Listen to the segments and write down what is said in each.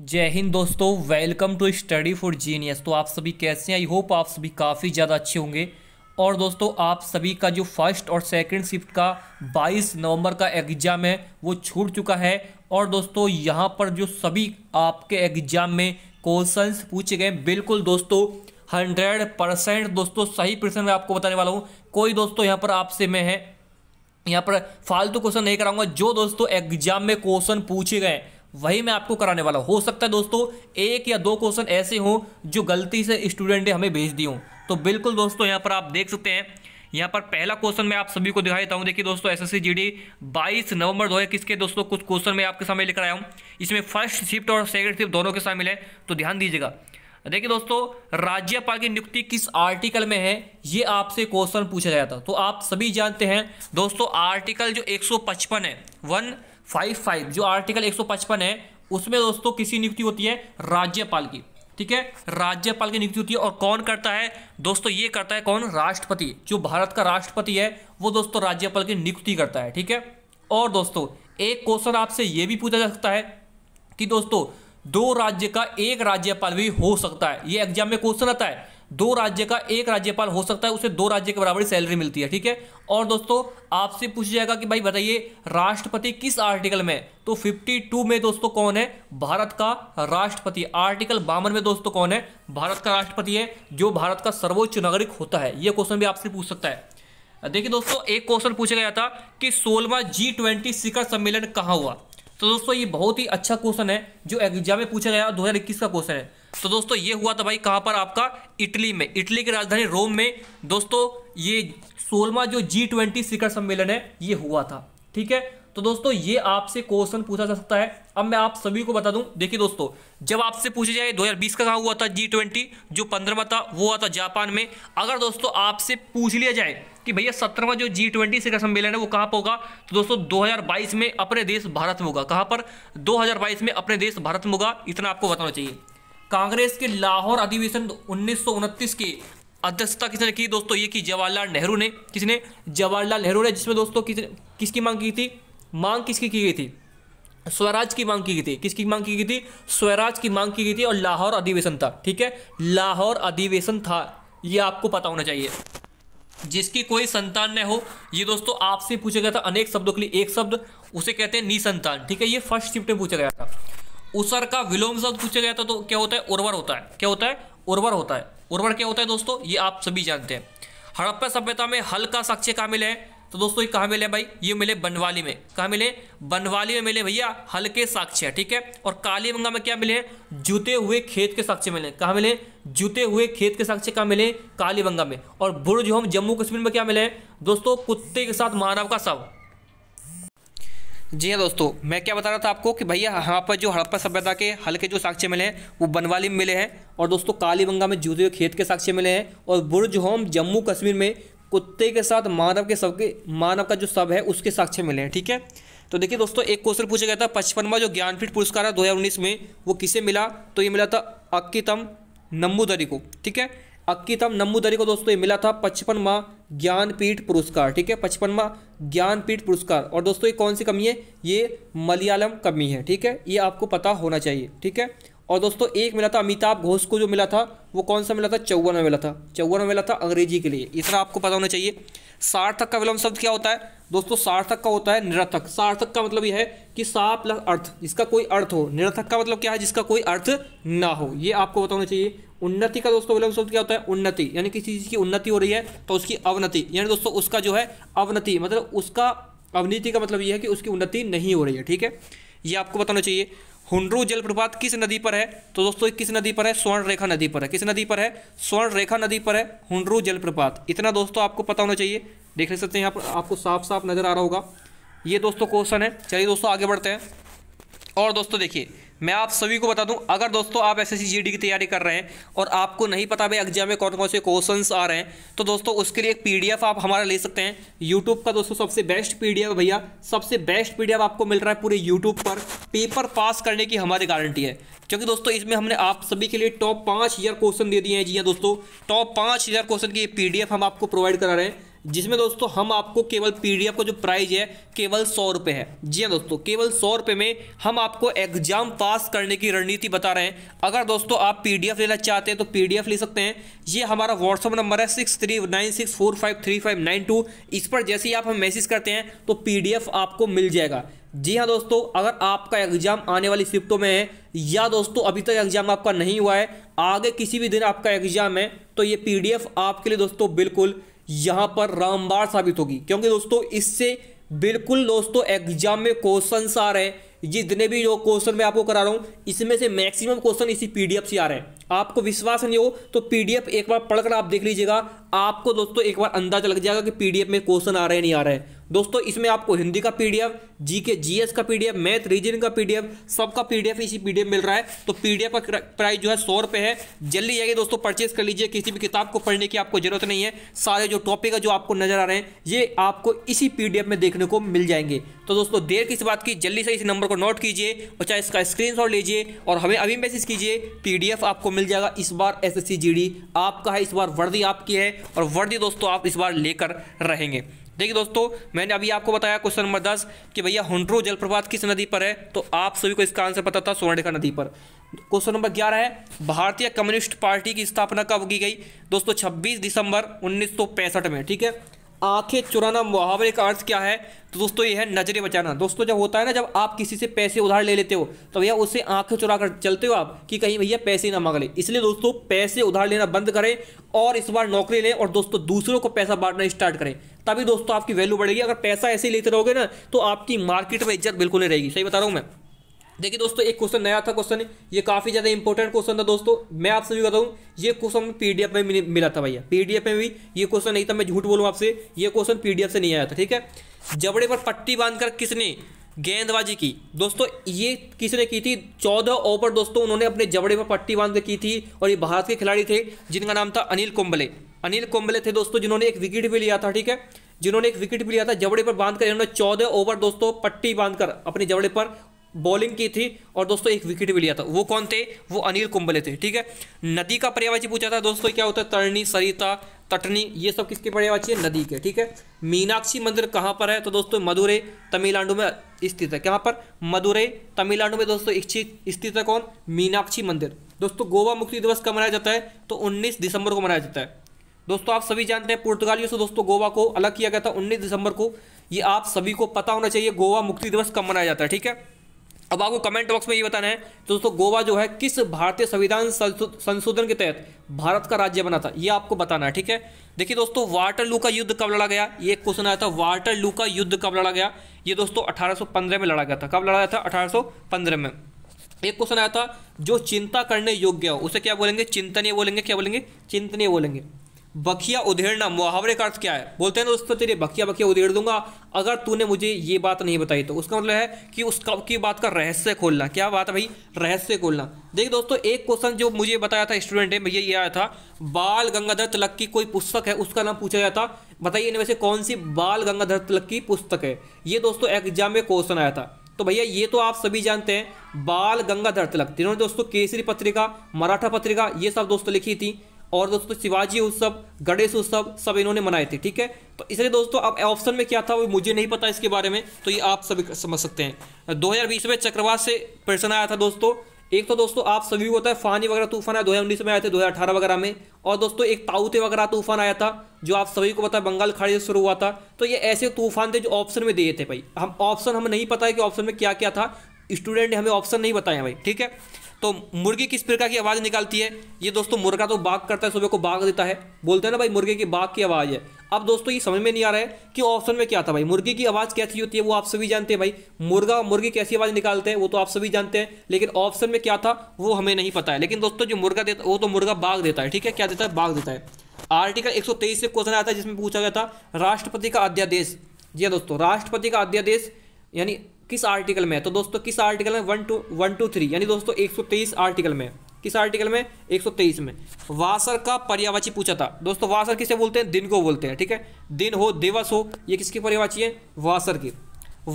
जय हिंद दोस्तों welcome to study for genius तो आप सभी कैसे हैं आई होप आप सभी काफ़ी ज़्यादा अच्छे होंगे और दोस्तों आप सभी का जो फर्स्ट और सेकंड शिफ्ट का 22 नवंबर का एग्ज़ाम है वो छूट चुका है और दोस्तों यहाँ पर जो सभी आपके एग्ज़ाम में क्वेश्चंस पूछे गए बिल्कुल दोस्तों हंड्रेड परसेंट दोस्तों सही प्रश्न मैं आपको बताने वाला हूँ कोई दोस्तों यहाँ पर आपसे मैं है यहाँ पर फालतू क्वेश्चन नहीं कराऊंगा जो दोस्तों एग्जाम में क्वेश्चन पूछे गए वही मैं आपको कराने वाला हूँ हो सकता है दोस्तों एक या दो क्वेश्चन ऐसे हों जो गलती से स्टूडेंट ने हमें भेज दिए हों तो बिल्कुल दोस्तों यहाँ पर आप देख सकते हैं यहाँ पर पहला क्वेश्चन मैं आप सभी को दिखा देता हूँ देखिए दोस्तों S S C G D बाईस नवंबर दो किसके दोस्तों कुछ क्वेश्चन मैं आपके सामने लेकर आया हूँ इसमें फर्स्ट शिफ्ट और सेकंड शिफ्ट दोनों के शामिल है तो ध्यान दीजिएगा देखिए दोस्तों राज्यपाल की नियुक्ति किस आर्टिकल में है ये आपसे क्वेश्चन पूछा गया था तो आप सभी जानते हैं दोस्तों आर्टिकल जो 155 है वन फाइव फाइव जो आर्टिकल एक सौ पचपन है उसमें दोस्तों किसी नियुक्ति होती है राज्यपाल की ठीक है राज्यपाल की नियुक्ति होती है और कौन करता है दोस्तों ये करता है कौन राष्ट्रपति जो भारत का राष्ट्रपति है वो दोस्तों राज्यपाल की नियुक्ति करता है ठीक है और दोस्तों एक क्वेश्चन आपसे ये भी पूछा जा सकता है कि दोस्तों दो राज्य का एक राज्यपाल भी हो सकता है ये एग्जाम में क्वेश्चन आता है दो राज्य का एक राज्यपाल हो सकता है उसे दो राज्य के बराबर सैलरी मिलती है ठीक है और दोस्तों आपसे पूछ जाएगा कि भाई बताइए राष्ट्रपति किस आर्टिकल में तो 52 में दोस्तों कौन है भारत का राष्ट्रपति आर्टिकल बावन में दोस्तों कौन है भारत का राष्ट्रपति है जो भारत का सर्वोच्च नागरिक होता है यह क्वेश्चन भी आपसे पूछ सकता है देखिए दोस्तों एक क्वेश्चन पूछा गया था कि सोलवा जी ट्वेंटी शिखर सम्मेलन कहाँ हुआ तो दोस्तों ये बहुत ही अच्छा क्वेश्चन है जो एग्जाम में पूछा गया दो इक्कीस का क्वेश्चन है तो दोस्तों ये हुआ था भाई कहाँ पर आपका इटली में इटली की राजधानी रोम में दोस्तों ये सोलवा जो जी ट्वेंटी शिखर सम्मेलन है ये हुआ था ठीक है तो दोस्तों ये आपसे क्वेश्चन पूछा जा सकता है अब मैं आप सभी को बता दूं देखिए दोस्तों जब आपसे पूछा जाए 2020 का कहा हुआ था जी ट्वेंटी जो पंद्रह था वो हुआ था जापान में अगर दोस्तों आपसे पूछ लिया जाए कि भैया सत्रहवा जो जी ट्वेंटी शिखर सम्मेलन है वो कहाँ पर होगा तो दोस्तों 2022 में अपने देश भारत में होगा कहाँ पर 2022 में अपने देश भारत में होगा इतना आपको बताना चाहिए कांग्रेस के लाहौर अधिवेशन उन्नीस के अध्यक्षता किसने की दोस्तों ये की जवाहरलाल नेहरू ने किसने जवाहरलाल नेहरू ने जिसमें दोस्तों किसने किसकी मांग की थी मांग किसकी की गई थी स्वराज की मांग की गई थी किसकी मांग की गई थी स्वराज की मांग की गई थी और लाहौर अधिवेशन था ठीक है लाहौर अधिवेशन था ये आपको पता होना चाहिए जिसकी कोई संतान न हो ये दोस्तों आपसे पूछा गया था अनेक शब्दों के लिए एक शब्द उसे कहते हैं निसंतान ठीक है ये फर्स्ट शिफ्ट में पूछा गया था उसर का विलोम शब्द पूछा गया था तो क्या होता है उर्वर होता है क्या होता है उर्वर होता है उर्वर क्या होता है दोस्तों ये आप सभी जानते हैं हड़प्पा सभ्यता में हल का साक्ष्य कामिल है तो दोस्तों ये कहाँ मिले भाई ये मिले बनवाली में कहाँ मिले बनवाली में मिले भैया हल्के साक्ष्य ठीक है और काली बंगा में क्या मिले जुते हुए खेत के साक्ष्य मिले कहाँ मिले जुते हुए खेत के साक्ष्य कहाँ मिले कालीबंगा में और बुर्ज होम जम्मू कश्मीर में क्या मिले दोस्तों कुत्ते के साथ मानव का शव जी हाँ दोस्तों मैं क्या बता रहा था आपको कि भैया यहाँ पर जो हड़प्पा सभ्यता के हल्के जो साक्ष्य मिले हैं वो बनवाली में मिले हैं और दोस्तों कालीबंगा में जूते खेत के साक्ष्य मिले हैं और बुर्ज होम जम्मू कश्मीर में कुत्ते के साथ मानव के सब के मानव का जो सब है उसके साक्ष्य मिले हैं ठीक है तो देखिए दोस्तों एक क्वेश्चन पूछा गया था पचपनवा जो ज्ञानपीठ पुरस्कार है दो में वो किसे मिला तो ये मिला था अक्कीतम नम्बूदरी को ठीक है अक्कीतम नम्बूदरी को दोस्तों ये मिला था पचपनवा ज्ञानपीठ पुरस्कार ठीक है पचपनवा ज्ञानपीठ पुरस्कार और दोस्तों ये कौन सी कमी है ये मलयालम कमी है ठीक है ये आपको पता होना चाहिए ठीक है और दोस्तों एक मिला था अमिताभ घोष को जो मिला था वो कौन सा मिला था चौवन मिला था चौवन मिला था अंग्रेजी के लिए इतना आपको पता होना चाहिए सार्थक का विलोम शब्द क्या होता है दोस्तों सार्थक का होता है निरर्थक सार्थक का मतलब यह है कि सा प्लस अर्थ जिसका कोई अर्थ हो निरर्थक का मतलब क्या है जिसका कोई अर्थ ना हो ये आपको पता होना चाहिए उन्नति का दोस्तों विलोम शब्द क्या होता है उन्नति यानी किसी चीज़ की उन्नति हो रही है तो उसकी अवनति यानी दोस्तों उसका जो है अवनति मतलब उसका अवनीति का मतलब यह है कि उसकी उन्नति नहीं हो रही है ठीक है ये आपको बताना चाहिए हुंड्रू जलप्रपात किस नदी पर है तो दोस्तों किस नदी पर है स्वर्ण रेखा नदी पर है किस नदी पर है स्वर्ण रेखा नदी पर है हुंड्रू जलप्रपात इतना दोस्तों आपको पता होना चाहिए देख सकते हैं यहाँ पर आपको साफ साफ नजर आ रहा होगा ये दोस्तों क्वेश्चन है चलिए दोस्तों आगे बढ़ते हैं और दोस्तों देखिए मैं आप सभी को बता दूं अगर दोस्तों आप एस एस की तैयारी कर रहे हैं और आपको नहीं पता भाई एग्जाम में कौन कौन से क्वेश्चन आ रहे हैं तो दोस्तों उसके लिए एक पीडीएफ आप हमारा ले सकते हैं यूट्यूब का दोस्तों सबसे बेस्ट पीडीएफ भैया सबसे बेस्ट पीडीएफ आपको मिल रहा है पूरे यूट्यूब पर पेपर पास करने की हमारी गारंटी है क्योंकि दोस्तों इसमें हमने आप सभी के लिए टॉप पाँच ईयर क्वेश्चन दे दिए हैं जी हाँ दोस्तों टॉप पाँच ईयर क्वेश्चन की पी हम आपको प्रोवाइड करा रहे हैं जिसमें दोस्तों हम आपको केवल पीडीएफ का जो प्राइस है केवल सौ रुपये है जी हाँ दोस्तों केवल सौ रुपये में हम आपको एग्जाम पास करने की रणनीति बता रहे हैं अगर दोस्तों आप पीडीएफ लेना चाहते हैं तो पीडीएफ ले सकते हैं ये हमारा व्हाट्सअप नंबर है six three nine six four five three five nine two इस पर जैसे ही आप हम मैसेज करते हैं तो पी आपको मिल जाएगा जी हाँ दोस्तों अगर आपका एग्जाम आने वाली शिफ्टों में है या दोस्तों अभी तक एग्जाम आपका नहीं हुआ है आगे किसी भी दिन आपका एग्जाम है तो ये पी आपके लिए दोस्तों बिल्कुल यहां पर रामबार साबित होगी क्योंकि दोस्तों इससे बिल्कुल दोस्तों एग्जाम में क्वेश्चन आ रहे हैं जितने भी जो क्वेश्चन मैं आपको करा रहा हूँ इसमें से मैक्सिमम क्वेश्चन इसी पीडीएफ से आ रहे हैं आपको विश्वास नहीं हो तो पीडीएफ एक बार पढ़कर आप देख लीजिएगा आपको दोस्तों एक बार अंदाजा लग जाएगा कि पीडीएफ में क्वेश्चन आ रहे हैं नहीं आ रहे हैं दोस्तों इसमें आपको हिंदी का पीडीएफ जीके जीएस का पीडीएफ मैथ रीजनिंग का पीडीएफ सबका पीडीएफ इसी पीडीएफ मिल रहा है तो पीडीएफ का प्राइस जो है सौ रुपये है जल्दी जाइए दोस्तों परचेज कर लीजिए किसी भी किताब को पढ़ने की आपको जरूरत नहीं है सारे जो टॉपिक है जो आपको नजर आ रहे हैं ये आपको इसी पी में देखने को मिल जाएंगे तो दोस्तों देर किस बात की जल्दी से इस नंबर को नोट कीजिए और चाहे इसका स्क्रीन लीजिए और हमें अभी मैसेज कीजिए पी आपको मिल जाएगा इस बार एस एस आपका है इस बार वर्दी आपकी है और वर्दी दोस्तों आप इस बार लेकर रहेंगे देखिए दोस्तों मैंने अभी आपको बताया क्वेश्चन नंबर दस कि भैया हुंड्रो जलप्रपात किस नदी पर है तो आप सभी को इसका आंसर पता था स्वर्णरेखा नदी पर क्वेश्चन नंबर ग्यारह है भारतीय कम्युनिस्ट पार्टी की स्थापना कब की गई दोस्तों 26 दिसंबर 1965 में ठीक है आंखें चुराना मुहावरे का अर्थ क्या है तो दोस्तों ये है नजरें बचाना दोस्तों जब होता है ना जब आप किसी से पैसे उधार ले लेते हो तो भैया उससे आंखें चुरा कर चलते हो आप कि कहीं भैया पैसे ना मांग ले इसलिए दोस्तों पैसे उधार लेना बंद करें और इस बार नौकरी लें और दोस्तों दूसरों को पैसा बांटना स्टार्ट करें तभी दोस्तों आपकी वैल्यू बढ़ेगी अगर पैसा ऐसे लेते रहोगे ना तो आपकी मार्केट में इज्जत बिल्कुल नहीं रहेगी सही बता रहा हूँ मैं देखिए दोस्तों एक क्वेश्चन नया था क्वेश्चन ये काफ़ी ज़्यादा इंपॉर्टेंट क्वेश्चन था दोस्तों मैं आपसे भी बताऊँ ये क्वेश्चन पीडीएफ में मिला था भैया पीडीएफ में भी ये क्वेश्चन नहीं था मैं झूठ बोलूँ आपसे ये क्वेश्चन पीडीएफ से नहीं आया था ठीक है जबड़े पर पट्टी बांधकर किसने गेंदबाजी की दोस्तों ये किसने की थी चौदह ओवर दोस्तों उन्होंने अपने जबड़े पर पट्टी बांध की थी और ये भारत के खिलाड़ी थे जिनका नाम था अनिल कुंबले अनिल कुंबले थे दोस्तों जिन्होंने एक विकेट भी लिया था ठीक है जिन्होंने एक विकेट भी लिया था जबड़े पर बांधकर इन्होंने चौदह ओवर दोस्तों पट्टी बांधकर अपने जबड़े पर बॉलिंग की थी और दोस्तों एक विकेट भी लिया था वो कौन थे वो अनिल कुंबले थे ठीक है नदी का पर्यावाची पूछा था दोस्तों क्या होता है तरणी सरिता तटनी ये सब किसके पर्यावाची है नदी के ठीक है मीनाक्षी मंदिर कहाँ पर है तो दोस्तों मदुरे तमिलनाडु में स्थित है कहाँ पर मदुरे तमिलनाडु में दोस्तों इच्छित स्थित है कौन मीनाक्षी मंदिर दोस्तों गोवा मुक्ति दिवस कब मनाया जाता है तो उन्नीस दिसंबर को मनाया जाता है दोस्तों आप सभी जानते हैं पुर्तगालियों से दोस्तों गोवा को अलग किया गया था उन्नीस दिसंबर को ये आप सभी को पता होना चाहिए गोवा मुक्ति दिवस कब मनाया जाता है ठीक है अब आपको कमेंट बॉक्स में ये बताना है तो दोस्तों गोवा जो है किस भारतीय संविधान संशोधन के तहत भारत का राज्य बना था ये आपको बताना है ठीक है देखिए दोस्तों वाटर का युद्ध कब लड़ा गया ये क्वेश्चन आया था वाटर का युद्ध कब लड़ा गया ये दोस्तों 1815 में लड़ा गया था कब लड़ा गया था अठारह में एक क्वेश्चन आया था जो चिंता करने योग्य हो उसे क्या बोलेंगे चिंतनीय बोलेंगे क्या बोलेंगे चिंतनीय बोलेंगे बखिया उधेड़ना मुहावरे का अर्थ क्या है बोलते हैं दोस्तों तेरे बखिया बखिया उधेड़ दूंगा अगर तूने मुझे ये बात नहीं बताई तो उसका मतलब है कि उसका की बात का रहस्य खोलना क्या बात है भाई रहस्य खोलना देखिए दोस्तों एक क्वेश्चन जो मुझे बताया था स्टूडेंट ने भैया ये आया था बाल गंगाधर तिलक की कोई पुस्तक है उसका नाम पूछा गया था बताइए इनमें से कौन सी बाल गंगाधर तिलक की पुस्तक है ये दोस्तों एग्जाम में क्वेश्चन आया था तो भैया ये तो आप सभी जानते हैं बाल गंगाधर तिलक जिन्होंने दोस्तों केसरी पत्रिका मराठा पत्रिका ये सब दोस्तों लिखी थी और दोस्तों तो शिवाजी उत्सव गणेश उत्सव सब इन्होंने मनाए थे ठीक है तो इसलिए दोस्तों अब ऑप्शन में क्या था वो मुझे नहीं पता इसके बारे में तो ये आप सभी समझ सकते हैं 2020 में चक्रवात से प्रश्न आया था दोस्तों एक तो दोस्तों आप सभी को होता है फानी वगैरह तूफान आया दो में आए थे दो वगैरह में और दोस्तों एक ताउते वगैरह तूफान आया था जो आप सभी को पता है बंगाल खाड़ी से शुरू हुआ था तो ये ऐसे तूफान थे जो ऑप्शन में दिए थे भाई हम ऑप्शन हमें नहीं पता है कि ऑप्शन में क्या क्या था स्टूडेंट ने हमें ऑप्शन नहीं बताया भाई ठीक है तो मुर्गी किस प्रकार की आवाज़ निकालती है ये दोस्तों मुर्गा तो बाघ करता है सुबह को बाघ देता है बोलते हैं ना भाई मुर्गे की बाघ की आवाज़ है अब दोस्तों ये समझ में नहीं आ रहा है कि ऑप्शन में क्या था भाई मुर्गी की आवाज़ कैसी होती है वो आप सभी जानते हैं भाई मुर्गा मुर्गी कैसी आवाज़ निकालते हैं वो तो आप सभी जानते हैं लेकिन ऑप्शन में क्या था वो हमें नहीं पता है लेकिन दोस्तों जो मुर्गा देता वो तो मुर्गा बाघ देता है ठीक है क्या देता है बाघ देता है आर्टिकल एक से क्वेश्चन आया था जिसमें पूछा गया था राष्ट्रपति का अध्यादेश जी हाँ दोस्तों राष्ट्रपति का अध्यादेश यानी किस आर्टिकल में है तो दोस्तों किस आर्टिकल में one two one two three यानी दोस्तों एक सौ तेईस आर्टिकल में किस आर्टिकल में एक सौ तेईस में वासर का पर्यावाची पूछा था दोस्तों वासर किसे बोलते हैं दिन को बोलते हैं ठीक है दिन हो दिवस हो ये किसकी पर्यावाची है वासर की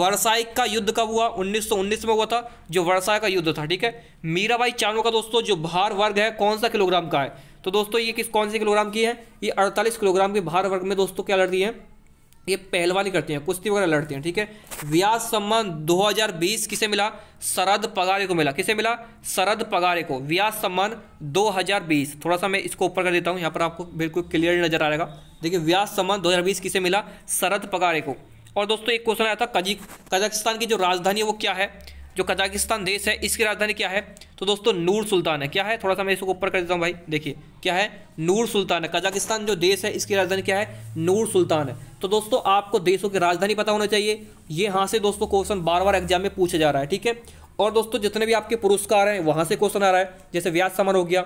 वर्षाई का युद्ध कब हुआ 1919 में हुआ था जो वर्षाई का युद्ध था ठीक है मीराबाई चानू का दोस्तों जो भार वर्ग है कौन सा किलोग्राम का है तो दोस्तों ये किस कौन से किलोग्राम की है ये 48 किलोग्राम के भार वर्ग में दोस्तों क्या लड़ती है ये पहलवानी करती हैं कुश्ती वगैरह लड़ती हैं ठीक है व्यास सम्मान 2020 किसे मिला शरद पगारे को मिला किसे मिला शरद पगारे को व्यास सम्मान 2020 थोड़ा सा मैं इसको ऊपर कर देता हूँ यहाँ पर आपको बिल्कुल क्लियर नजर आएगा देखिए व्यास सम्मान 2020 किसे मिला शरद पगारे को और दोस्तों एक क्वेश्चन आया था कजी कजाकिस्तान की जो राजधानी है वो क्या है जो कजाकिस्तान देश है इसकी राजधानी क्या है तो दोस्तों नूर सुल्तान है क्या है थोड़ा सा मैं इसको ऊपर कर देता हूँ भाई देखिए क्या है नूर सुल्तान है कजाकिस्तान जो देश है इसकी राजधानी क्या है नूर सुल्तान है तो दोस्तों आपको देशों की राजधानी पता होना चाहिए ये यहाँ से दोस्तों क्वेश्चन बार बार एग्जाम में पूछा जा रहा है ठीक है और दोस्तों जितने भी आपके पुरस्कार हैं वहाँ से क्वेश्चन आ रहा है जैसे व्यास सम्मान हो गया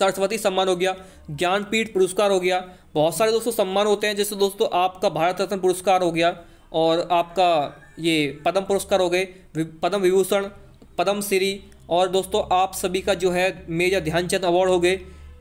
सरस्वती सम्मान हो गया ज्ञानपीठ पुरस्कार हो गया बहुत सारे दोस्तों सम्मान होते हैं जैसे दोस्तों आपका भारत रत्न पुरस्कार हो गया और आपका ये पद्म पुरस्कार हो गए पद्म विभूषण पद्म श्री और दोस्तों आप सभी का जो है मेजर ध्यानचंद अवार्ड हो गए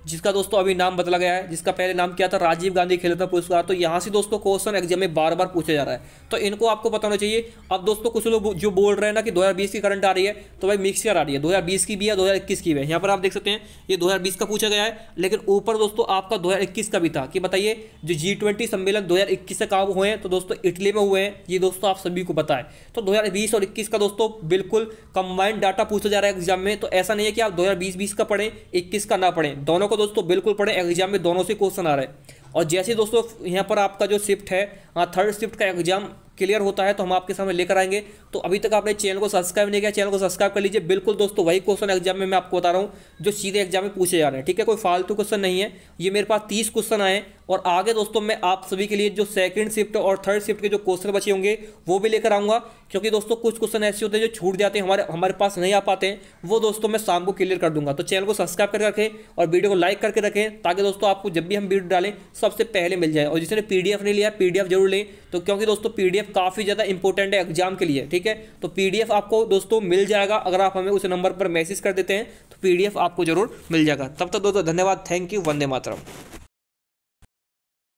जिसका दोस्तों अभी नाम बदला गया है जिसका पहले नाम क्या था राजीव गांधी खेल रत्न पुरस्कार तो यहाँ से दोस्तों क्वेश्चन एग्जाम में बार बार पूछा जा रहा है तो इनको आपको पता होना चाहिए अब दोस्तों कुछ लोग जो बोल रहे हैं ना कि 2020 की करंट आ रही है तो भाई मिक्सचर आ रही है 2020 की भी है 2021 की भी है यहाँ पर आप देख सकते हैं ये दो का पूछा गया है लेकिन ऊपर दोस्तों आपका दो का भी था कि बताइए जो जी ट्वेंटी सम्मेलन दो से काम हुए हैं तो दोस्तों इटली में हुए हैं ये दोस्तों आप सभी को पता है तो दो और इक्कीस का दोस्तों बिल्कुल कंबाइंड डाटा पूछा जा रहा है एग्जाम में तो ऐसा नहीं है कि आप दो हज़ार का पढ़ें इक्कीस का ना पढ़ें दोनों को दोस्तों बिल्कुल पढ़े एग्जाम में दोनों से क्वेश्चन आ रहे हैं और जैसे दोस्तों यहाँ पर आपका जो शिफ्ट है हाँ थर्ड शिफ्ट का एग्जाम क्लियर होता है तो हम आपके सामने लेकर आएंगे तो अभी तक आपने चैनल को सब्सक्राइब नहीं किया चैनल को सब्सक्राइब कर लीजिए बिल्कुल दोस्तों वही क्वेश्चन एग्जाम में मैं आपको बता रहा हूँ जो सीधे एग्जाम में पूछे जा रहे हैं ठीक है कोई फालतू क्वेश्चन नहीं है ये मेरे पास तीस क्वेश्चन आए और आगे दोस्तों मैं आप सभी के लिए जो सेकंड शिफ्ट और थर्ड शिफ्ट के जो क्वेश्चन बचे होंगे वो भी लेकर आऊँगा क्योंकि दोस्तों कुछ क्वेश्चन ऐसे होते हैं जो छूट जाते हैं हमारे हमारे पास नहीं आ पाते हैं वो दोस्तों मैं शाम को क्लियर कर दूंगा तो चैनल को सब्सक्राइब करके रखें और वीडियो को लाइक करके रखें ताकि दोस्तों आपको जब भी हम वीडियो डालें सबसे पहले मिल जाए और जिसने पीडीएफ नहीं लिया पीडीएफ जरूर लें तो क्योंकि दोस्तों पीडीएफ काफ़ी ज़्यादा इंपॉर्टेंट है एग्जाम के लिए ठीक ठीक है तो पीडीएफ आपको दोस्तों मिल जाएगा अगर आप हमें उस नंबर पर मैसेज कर देते हैं तो पीडीएफ आपको जरूर मिल जाएगा तब तक दोस्तों धन्यवाद थैंक यू वंदे मातरम